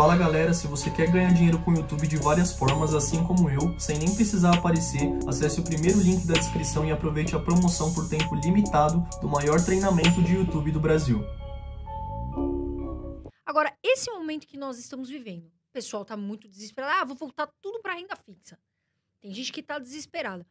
Fala galera, se você quer ganhar dinheiro com o YouTube de várias formas, assim como eu, sem nem precisar aparecer, acesse o primeiro link da descrição e aproveite a promoção por tempo limitado do maior treinamento de YouTube do Brasil. Agora, esse momento que nós estamos vivendo, o pessoal está muito desesperado, ah, vou voltar tudo para renda fixa. Tem gente que está desesperada.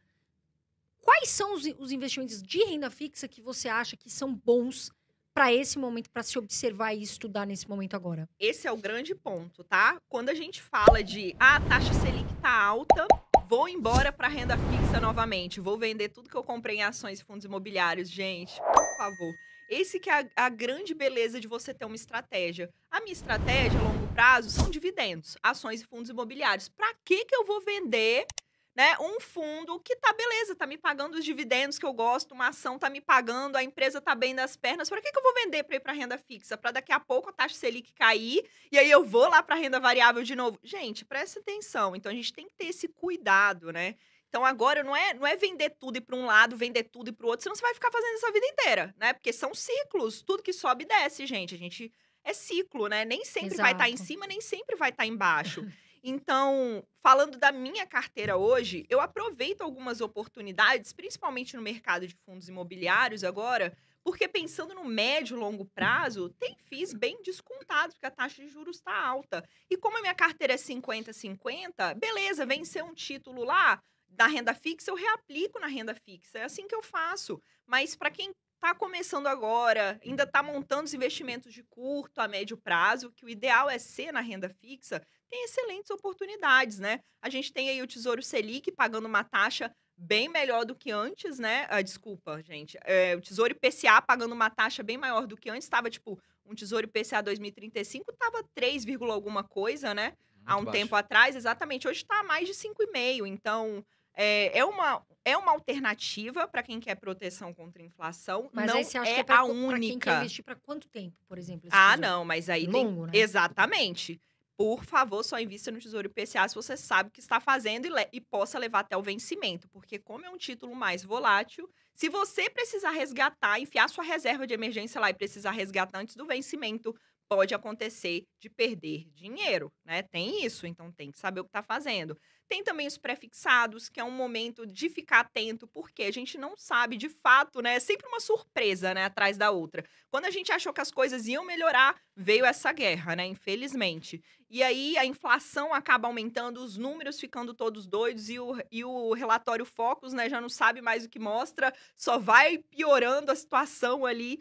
Quais são os, os investimentos de renda fixa que você acha que são bons para esse momento, para se observar e estudar nesse momento agora? Esse é o grande ponto, tá? Quando a gente fala de ah, a taxa Selic tá alta, vou embora para renda fixa novamente, vou vender tudo que eu comprei em ações e fundos imobiliários, gente, por favor. Esse que é a, a, grande beleza de você ter uma estratégia. A minha estratégia a longo prazo são dividendos, ações e fundos imobiliários. Para que que eu vou vender né? Um fundo que tá beleza, tá me pagando os dividendos que eu gosto, uma ação tá me pagando, a empresa tá bem das pernas. Para que, que eu vou vender para ir para renda fixa? Para daqui a pouco a taxa Selic cair e aí eu vou lá para renda variável de novo. Gente, presta atenção. Então a gente tem que ter esse cuidado, né? Então agora não é, não é vender tudo e para um lado, vender tudo e para o outro, senão você vai ficar fazendo isso a vida inteira, né? Porque são ciclos, tudo que sobe desce, gente. A gente é ciclo, né? Nem sempre Exato. vai estar tá em cima, nem sempre vai estar tá embaixo. Então, falando da minha carteira hoje, eu aproveito algumas oportunidades, principalmente no mercado de fundos imobiliários agora, porque pensando no médio e longo prazo, tem FIIs bem descontados, porque a taxa de juros está alta. E como a minha carteira é 50-50, beleza, vencer um título lá da renda fixa, eu reaplico na renda fixa. É assim que eu faço. Mas para quem está começando agora, ainda está montando os investimentos de curto a médio prazo, que o ideal é ser na renda fixa, tem excelentes oportunidades, né? A gente tem aí o Tesouro Selic pagando uma taxa bem melhor do que antes, né? Ah, desculpa, gente. É, o Tesouro IPCA pagando uma taxa bem maior do que antes, estava tipo um Tesouro IPCA 2035 estava 3, alguma coisa, né? Muito Há um baixo. tempo atrás, exatamente. Hoje está mais de 5,5. Então, é, é uma, é uma alternativa para quem quer proteção contra inflação, mas não aí você acha é, que é pra, a única. Pra quem quer investir para quanto tempo, por exemplo? Ah, tesouro? não, mas aí Longo, tem... né? Exatamente. Por favor, só invista no Tesouro IPCA se você sabe o que está fazendo e, le... e possa levar até o vencimento, porque como é um título mais volátil, se você precisar resgatar, enfiar sua reserva de emergência lá e precisar resgatar antes do vencimento pode acontecer de perder dinheiro, né? Tem isso, então tem que saber o que está fazendo. Tem também os prefixados, que é um momento de ficar atento, porque a gente não sabe de fato, né? É sempre uma surpresa, né, atrás da outra. Quando a gente achou que as coisas iam melhorar, veio essa guerra, né, infelizmente. E aí a inflação acaba aumentando, os números ficando todos doidos e o, e o relatório Focus, né, já não sabe mais o que mostra, só vai piorando a situação ali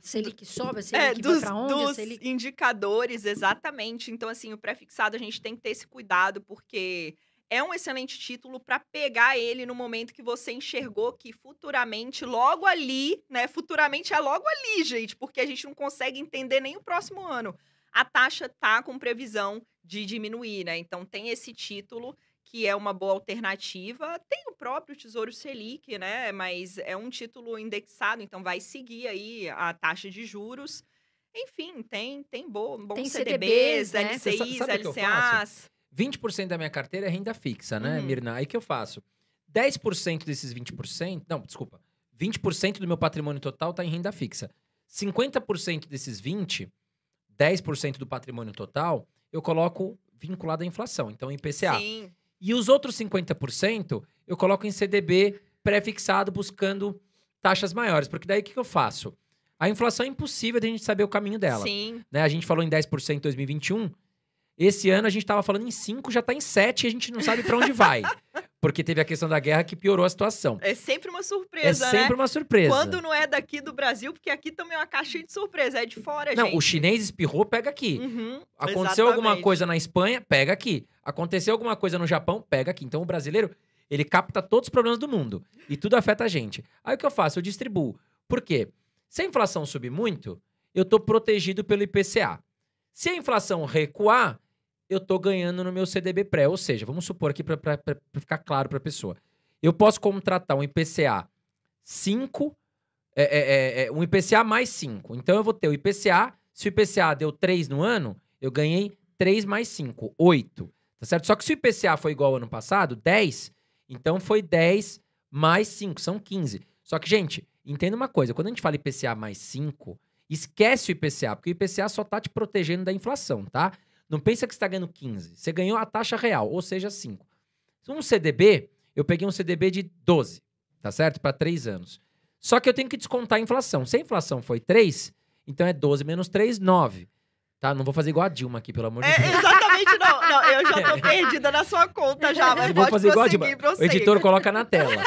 Selic sobe, é, Selic é, dos, vai onde? Dos Selic... indicadores, exatamente. Então, assim, o pré-fixado a gente tem que ter esse cuidado, porque é um excelente título para pegar ele no momento que você enxergou que futuramente, logo ali, né? Futuramente é logo ali, gente, porque a gente não consegue entender nem o próximo ano. A taxa tá com previsão de diminuir, né? Então tem esse título que é uma boa alternativa. Tem o próprio Tesouro Selic, né? Mas é um título indexado, então vai seguir aí a taxa de juros. Enfim, tem tem bo, bons tem CDBs, CDBs né? LCIs, sabe LCAs. 20% da minha carteira é renda fixa, né, uhum. Mirna? Aí que eu faço? 10% desses 20%, não, desculpa. 20% do meu patrimônio total está em renda fixa. 50% desses 20, 10% do patrimônio total, eu coloco vinculado à inflação, então IPCA. Sim. E os outros 50% eu coloco em CDB pré-fixado buscando taxas maiores. Porque daí o que, que eu faço? A inflação é impossível de a gente saber o caminho dela. Sim. Né? A gente falou em 10% em 2021. Esse ano a gente estava falando em 5, já está em 7 e a gente não sabe para onde vai. Porque teve a questão da guerra que piorou a situação. É sempre uma surpresa, É né? sempre né? uma surpresa. Quando não é daqui do Brasil, porque aqui também é uma caixinha de surpresa, é de fora, não, gente. o chinês espirrou, pega aqui. Uhum, Aconteceu exatamente. alguma coisa na Espanha, pega aqui. Aconteceu alguma coisa no Japão, pega aqui. Então o brasileiro, ele capta todos os problemas do mundo. E tudo afeta a gente. Aí o que eu faço? Eu distribuo. Por quê? Se a inflação subir muito, eu estou protegido pelo IPCA. Se a inflação recuar, eu estou ganhando no meu CDB pré. Ou seja, vamos supor aqui para ficar claro para a pessoa. Eu posso contratar um IPCA 5, é, é, é, é, um IPCA mais 5. Então eu vou ter o IPCA, se o IPCA deu 3 no ano, eu ganhei 3 mais 5, 8. Tá certo? Só que se o IPCA foi igual ao ano passado, 10, então foi 10 mais 5, são 15. Só que, gente, entenda uma coisa: quando a gente fala IPCA mais 5, esquece o IPCA, porque o IPCA só tá te protegendo da inflação, tá? Não pensa que você está ganhando 15. Você ganhou a taxa real, ou seja, 5. Um CDB, eu peguei um CDB de 12, tá certo? Para 3 anos. Só que eu tenho que descontar a inflação. Se a inflação foi 3, então é 12 menos 3, 9. Tá? Não vou fazer igual a Dilma aqui, pelo amor de é, Deus. Exatamente, não. não. Eu já tô é. perdida na sua conta já, mas eu vou fazer igual a Dilma. O editor coloca na tela.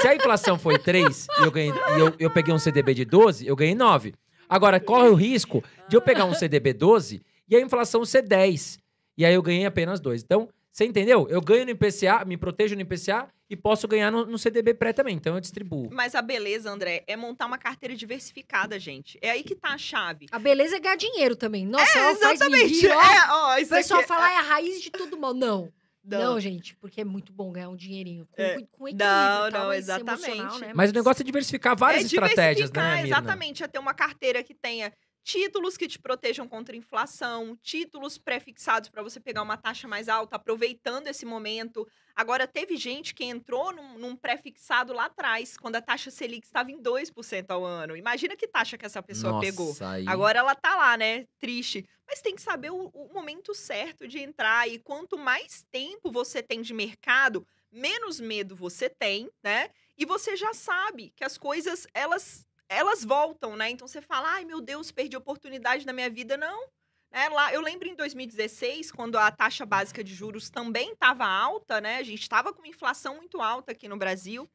Se a inflação foi 3 e eu, ganhei, eu, eu peguei um CDB de 12, eu ganhei 9. Agora, corre o risco de eu pegar um CDB 12 e a inflação ser 10. E aí eu ganhei apenas 2. Então, você entendeu? Eu ganho no IPCA, me protejo no IPCA e posso ganhar no, no, CDB pré também, então eu distribuo. Mas a beleza, André, é montar uma carteira diversificada, gente. É aí que tá a chave. A beleza é ganhar dinheiro também. Nossa, é, exatamente. Ela é, ó, isso o pessoal aqui... É- fala é a raiz de tudo mal. Não. Não. não. gente, porque é muito bom ganhar um dinheirinho com, é. com equilíbrio. Tá? Não, tal, não, exatamente. Né? Mas, Mas, o negócio é diversificar várias é diversificar, estratégias, né, Mirna? Exatamente, é ter uma carteira que tenha títulos que te protejam contra inflação, títulos prefixados para você pegar uma taxa mais alta, aproveitando esse momento. Agora, teve gente que entrou num, num prefixado lá atrás, quando a taxa Selic estava em 2% ao ano. Imagina que taxa que essa pessoa Nossa, pegou. Aí. Agora ela tá lá, né? Triste. Mas tem que saber o, o momento certo de entrar. E quanto mais tempo você tem de mercado, menos medo você tem, né? E você já sabe que as coisas, elas elas voltam, né? Então você fala, ai meu Deus, perdi oportunidade na minha vida. Não. É, lá, eu lembro em 2016, quando a taxa básica de juros também estava alta, né? A gente estava com inflação muito alta aqui no Brasil.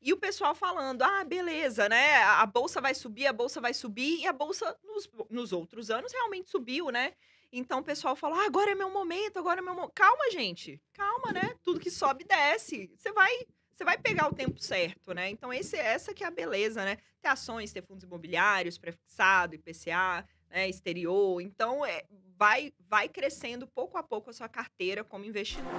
E o pessoal falando, ah, beleza, né? A bolsa vai subir, a bolsa vai subir, e a bolsa nos, nos outros anos realmente subiu, né? Então o pessoal fala, ah, agora é meu momento, agora é meu momento. Calma, gente, calma, né? Tudo que sobe, desce. Você vai você vai pegar o tempo certo, né? Então, esse, essa que é a beleza, né? Ter ações, ter fundos imobiliários, prefixado, IPCA, né? exterior. Então, é, vai, vai crescendo pouco a pouco a sua carteira como investidor.